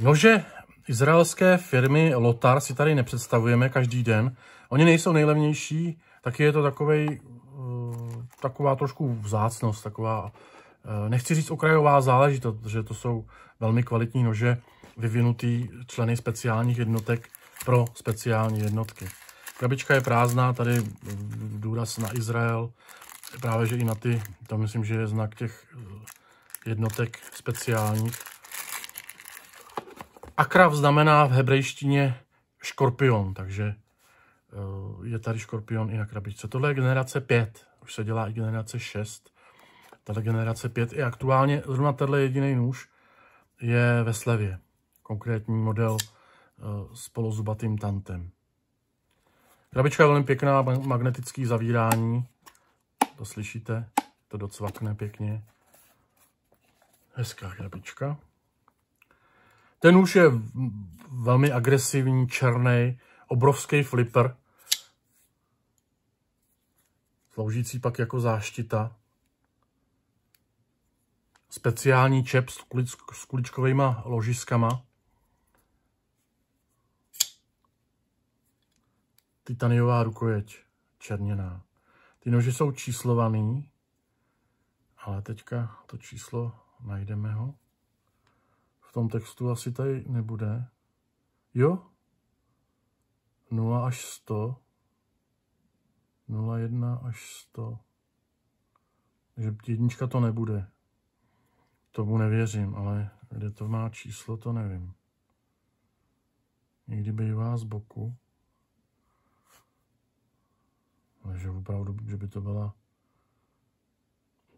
Nože izraelské firmy Lotar si tady nepředstavujeme každý den. Oni nejsou nejlevnější, taky je to takovej, eh, taková trošku vzácnost, taková, eh, nechci říct okrajová záležitost, že to jsou velmi kvalitní nože, vyvinutý členy speciálních jednotek pro speciální jednotky. Krabička je prázdná, tady eh, důraz na Izrael, právě že i na ty, tam myslím, že je znak těch jednotek speciálních. Akrav znamená v hebrejštině škorpion, takže eh, je tady škorpion i na krabičce. Tohle je generace 5, už se dělá i generace 6. Tato generace 5 i aktuálně zrovna tenhle jediný nůž je ve slevě. Konkrétní model eh, s polozubatým tantem. Krabička je velmi pěkná, magnetický zavírání. To slyšíte, to docvakne pěkně. Hezká krabička. Ten už je velmi agresivní, černý, obrovský flipper. Sloužící pak jako záštita. Speciální čep s, kulič s kuličkovými ložiskama. Titaniová rukojeť, černěná. Ty nože jsou číslovaný, ale teďka to číslo najdeme ho tom textu asi tady nebude. Jo? 0 až 100. 0, 1 až 100. Takže jednička to nebude. Tomu nevěřím, ale kde to má číslo, to nevím. Někdy bývá z boku. Ale že opravdu, že by to byla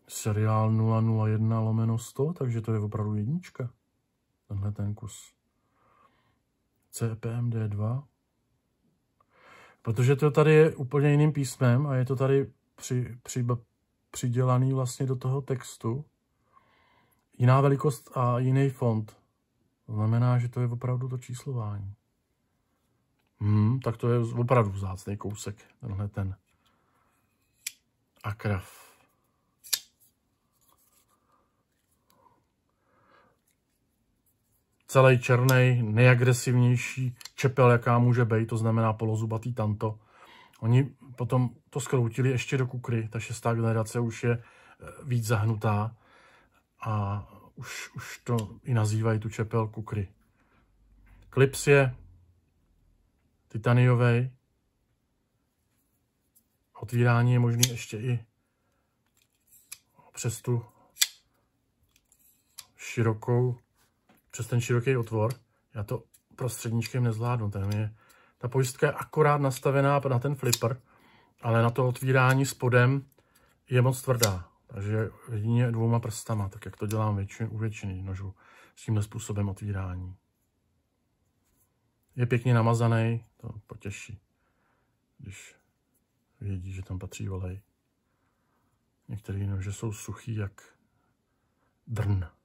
seriál 001 lomeno 100, takže to je opravdu jednička tenhle ten kus. CPMD2. Protože to tady je úplně jiným písmem a je to tady při, při, přidělaný vlastně do toho textu. Jiná velikost a jiný font, To znamená, že to je opravdu to číslování. Hmm, tak to je opravdu vzácný kousek, tenhle ten akraf. celý černý, nejagresivnější čepel, jaká může být, to znamená polozubatý tanto. Oni potom to skroutili ještě do kukry, ta šestá generace už je eh, víc zahnutá a už, už to i nazývají tu čepel kukry. Klips je titaniový. Otvírání je možné ještě i přes tu širokou přes ten široký otvor. Já to prostředníčkem nezvládnu, ten je, ta pojistka je akorát nastavená na ten flipper, ale na to otvírání spodem je moc tvrdá. Takže jedině dvouma prstama, tak jak to dělám většin, u většiny nožů, s tímhle způsobem otvírání. Je pěkně namazaný, to potěší, když vědí, že tam patří olej. Některé nože jsou suchý jak drn.